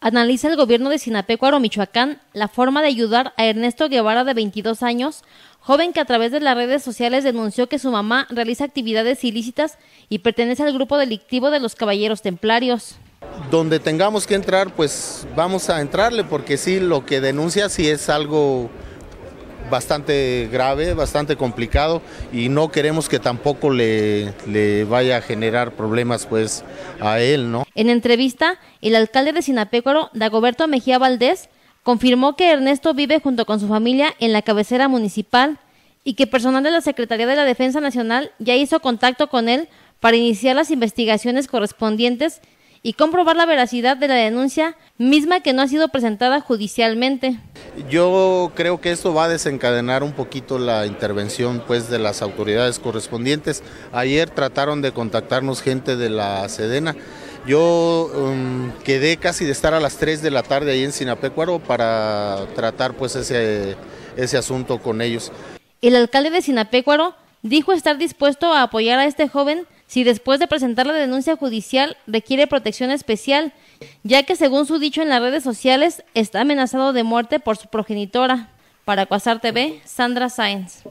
analiza el gobierno de Sinapecuaro, Michoacán, la forma de ayudar a Ernesto Guevara de 22 años, joven que a través de las redes sociales denunció que su mamá realiza actividades ilícitas y pertenece al grupo delictivo de los Caballeros Templarios. Donde tengamos que entrar, pues vamos a entrarle, porque sí, lo que denuncia sí es algo bastante grave, bastante complicado y no queremos que tampoco le, vaya a generar problemas pues a él, ¿no? En entrevista, el alcalde de Sinapecuaro, Dagoberto Mejía Valdés, confirmó que Ernesto vive junto con su familia en la cabecera municipal y que personal de la Secretaría de la Defensa Nacional ya hizo contacto con él para iniciar las investigaciones correspondientes y comprobar la veracidad de la denuncia, misma que no ha sido presentada judicialmente. Yo creo que esto va a desencadenar un poquito la intervención pues de las autoridades correspondientes. Ayer trataron de contactarnos gente de la Sedena. Yo um, quedé casi de estar a las 3 de la tarde ahí en Sinapecuaro para tratar pues ese, ese asunto con ellos. El alcalde de Sinapecuaro dijo estar dispuesto a apoyar a este joven si después de presentar la denuncia judicial requiere protección especial, ya que según su dicho en las redes sociales está amenazado de muerte por su progenitora. Para Cuasar TV, Sandra Sáenz.